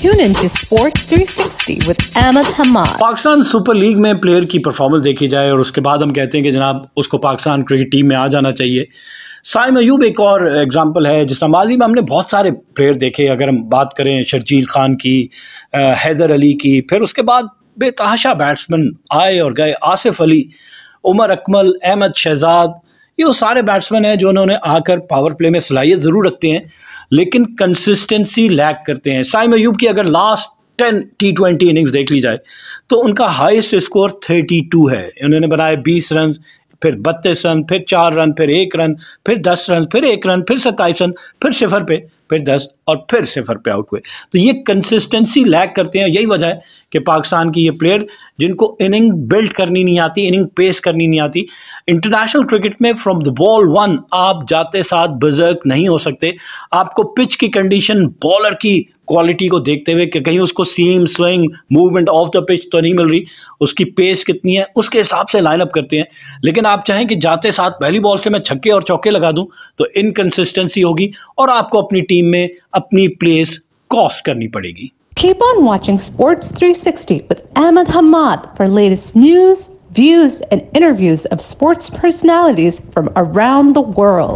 Tune in to Sports 360 with Ahmed Hamad. Pakistan super league में player की performance देखी जाए और उसके बाद हम कहते हैं कि जनाब उसको पाकिस्तान क्रिकेट टीम में आ जाना चाहिए साइम अयूब एक और एग्जांपल है जिस माजी में हमने बहुत सारे प्लेयर देखे अगर हम बात करें शर्जील खान की हैदर अली की फिर उसके बाद बेतहाशा बैट्समैन आए और गए आसिफ अली उमर अकमल अहमद शहजाद ये वो सारे बैट्समैन हैं जो उन्होंने आकर पावर प्ले में सलाहियत ज़रूर रखते हैं लेकिन कंसिस्टेंसी लैक करते हैं साइम अयूब की अगर last ten T twenty innings देख ली जाए तो उनका हाइस्ट स्कोर थर्टी टू है उन्होंने बनाए बीस रन फिर बत्तीस रन फिर चार रन फिर एक रन फिर दस रन फिर एक रन फिर सत्ताईस रन फिर सिफर पे फिर दस और फिर सिफर पे आउट हुए तो ये कंसिस्टेंसी लैक करते हैं यही वजह है कि पाकिस्तान की ये प्लेयर जिनको इनिंग बिल्ड करनी नहीं आती इनिंग पेस करनी नहीं आती इंटरनेशनल क्रिकेट में फ्रॉम द बॉल वन आप जाते साथ बजर्क नहीं हो सकते आपको पिच की कंडीशन बॉलर की क्वालिटी को देखते हुए कि कहीं उसको seam swing movement off the pitch तो नहीं मिल रही उसकी पेस कितनी है उसके हिसाब से लाइनअप करते हैं लेकिन आप चाहें कि जाते साथ पहली बॉल से मैं छक्के और चौके लगा दूं तो इनकन्सिस्टेंसी होगी और आपको अपनी टीम में अपनी प्लेस कॉस्ट करनी पड़ेगी Keep on watching Sports 360 with Ahmed Hamad for latest news views and interviews of sports personalities from around the world